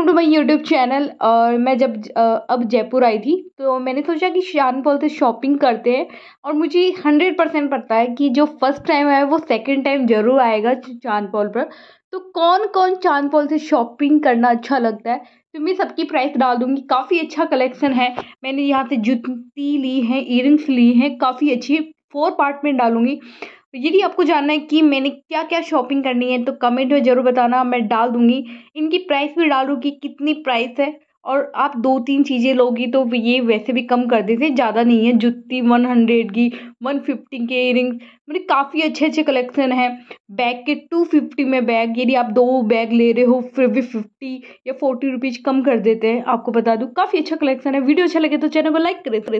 welcome to my YouTube channel और मैं जब अब जयपुर आई थी तो मैंने सोचा कि शान पॉल से शॉपिंग करते हैं और मुझे हंड्रेड परसेंट पता है कि जो फर्स्ट टाइम आया वो सेकेंड टाइम जरूर आएगा चांद पॉल पर तो कौन कौन चांद पॉल से शॉपिंग करना अच्छा लगता है तो मैं सबकी प्राइस डाल दूँगी काफ़ी अच्छा कलेक्शन है मैंने यहाँ से जुती ली है इयर ली हैं काफ़ी अच्छी फोर पार्ट में डालूंगी तो यदि आपको जानना है कि मैंने क्या क्या शॉपिंग करनी है तो कमेंट में ज़रूर बताना मैं डाल दूँगी इनकी प्राइस भी डालूँ कि कितनी प्राइस है और आप दो तीन चीज़ें लोगी तो ये वैसे भी कम कर देते ज़्यादा नहीं है जुत्ती वन हंड्रेड की वन फिफ्टी के इयरिंग्स मतलब काफ़ी अच्छे अच्छे कलेक्शन हैं बैग के टू फिफ्टी में बैग यदि आप दो बैग ले रहे हो फिर भी फिफ्टी या फोर्टी रुपीज़ कम कर देते हैं आपको बता दूँ काफ़ी अच्छा कलेक्शन है वीडियो अच्छा लगे तो चैनल को लाइक करें